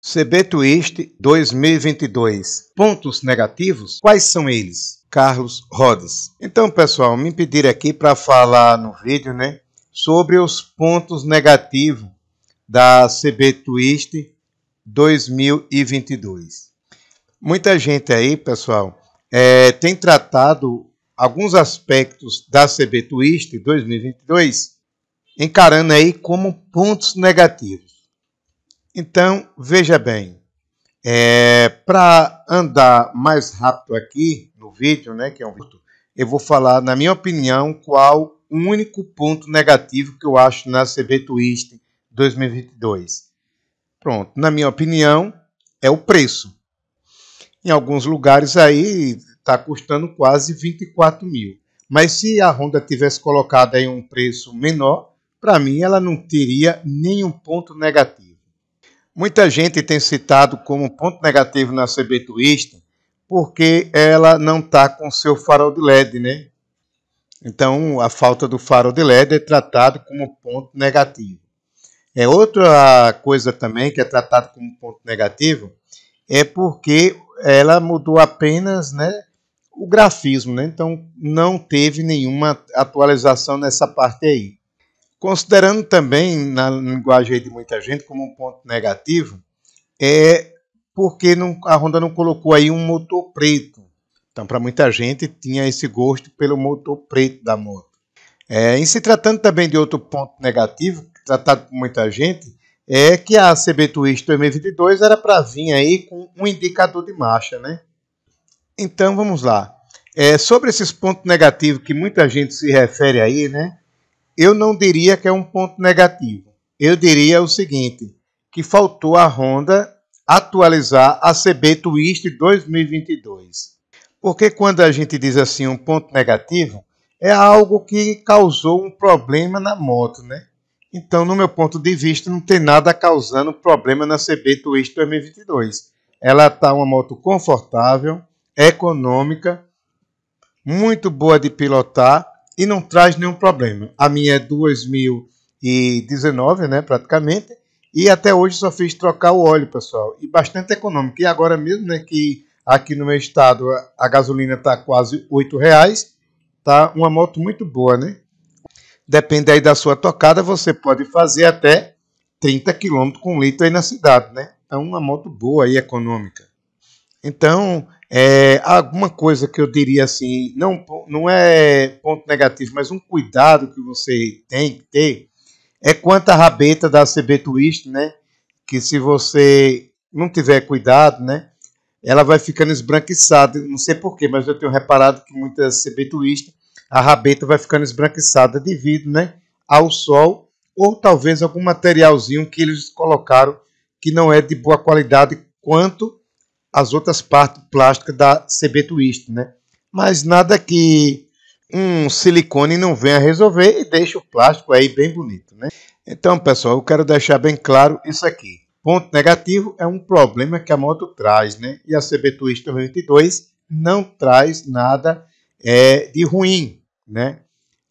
CB Twist 2022. Pontos negativos? Quais são eles? Carlos Rhodes. Então, pessoal, me pediram aqui para falar no vídeo, né, sobre os pontos negativos da CB Twist 2022. Muita gente aí, pessoal, é, tem tratado alguns aspectos da CB Twist 2022 encarando aí como pontos negativos. Então, veja bem, é, para andar mais rápido aqui no vídeo, né, que é um vídeo, eu vou falar, na minha opinião, qual o único ponto negativo que eu acho na CV Twist 2022. Pronto, na minha opinião, é o preço. Em alguns lugares aí está custando quase 24 mil. Mas se a Honda tivesse colocado aí um preço menor, para mim ela não teria nenhum ponto negativo. Muita gente tem citado como ponto negativo na CB Twist porque ela não está com seu farol de LED, né? Então, a falta do farol de LED é tratado como ponto negativo. É outra coisa também que é tratado como ponto negativo é porque ela mudou apenas, né, o grafismo, né? Então, não teve nenhuma atualização nessa parte aí. Considerando também, na linguagem de muita gente, como um ponto negativo, é porque não, a Honda não colocou aí um motor preto. Então, para muita gente, tinha esse gosto pelo motor preto da moto. É, em se tratando também de outro ponto negativo, tratado por muita gente, é que a CB Twist 2022 era para vir aí com um indicador de marcha, né? Então, vamos lá. É, sobre esses pontos negativos que muita gente se refere aí, né? eu não diria que é um ponto negativo. Eu diria o seguinte, que faltou a Honda atualizar a CB Twist 2022. Porque quando a gente diz assim um ponto negativo, é algo que causou um problema na moto, né? Então, no meu ponto de vista, não tem nada causando problema na CB Twist 2022. Ela está uma moto confortável, econômica, muito boa de pilotar e não traz nenhum problema. A minha é 2019, né, praticamente, e até hoje só fiz trocar o óleo, pessoal, e bastante econômico. E agora mesmo, né, que aqui no meu estado a gasolina está quase R$ reais, tá uma moto muito boa, né? Depende aí da sua tocada, você pode fazer até 30 km com litro aí na cidade, né? Então, uma moto boa e econômica. Então, é, alguma coisa que eu diria assim, não, não é ponto negativo, mas um cuidado que você tem que ter é quanto à rabeta da CB Twist, né? Que se você não tiver cuidado, né? Ela vai ficando esbranquiçada. Não sei porquê, mas eu tenho reparado que muitas CB Twist, a rabeta vai ficando esbranquiçada devido né, ao sol ou talvez algum materialzinho que eles colocaram que não é de boa qualidade quanto as outras partes plásticas da CB Twist, né? Mas nada que um silicone não venha resolver e deixa o plástico aí bem bonito, né? Então, pessoal, eu quero deixar bem claro isso aqui. Ponto negativo é um problema que a moto traz, né? E a CB Twist 92 não traz nada é, de ruim, né?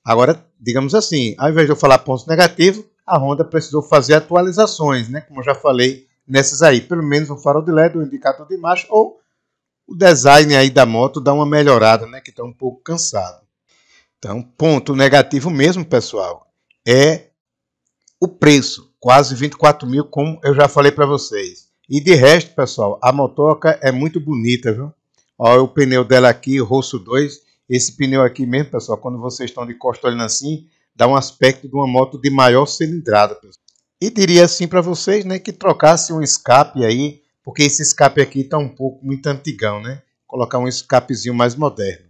Agora, digamos assim, ao invés de eu falar pontos negativos, a Honda precisou fazer atualizações, né? Como eu já falei nessas aí. Pelo menos o farol de LED, o indicador de marcha ou o design aí da moto dá uma melhorada, né? Que está um pouco cansado. Então, ponto negativo mesmo, pessoal, é o preço, quase 24 mil, como eu já falei para vocês. E de resto, pessoal, a motoca é muito bonita, viu? Olha o pneu dela aqui, Rosso 2. Esse pneu aqui mesmo, pessoal, quando vocês estão de costa olhando assim, dá um aspecto de uma moto de maior cilindrada, pessoal. E diria assim para vocês, né, que trocasse um escape aí, porque esse escape aqui está um pouco muito antigão, né? Colocar um escapezinho mais moderno.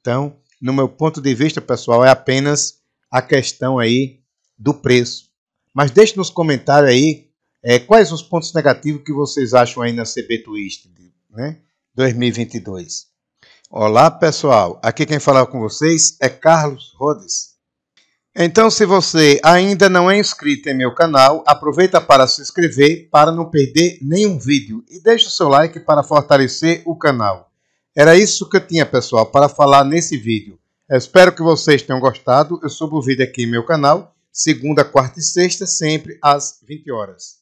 Então, no meu ponto de vista, pessoal, é apenas a questão aí do preço. Mas deixe nos comentários aí é, quais os pontos negativos que vocês acham aí na CB Twist né? 2022. Olá, pessoal. Aqui quem fala com vocês é Carlos Rodes então, se você ainda não é inscrito em meu canal, aproveita para se inscrever para não perder nenhum vídeo e deixe o seu like para fortalecer o canal. Era isso que eu tinha, pessoal, para falar nesse vídeo. Eu espero que vocês tenham gostado. Eu subo o vídeo aqui em meu canal, segunda, quarta e sexta, sempre às 20 horas.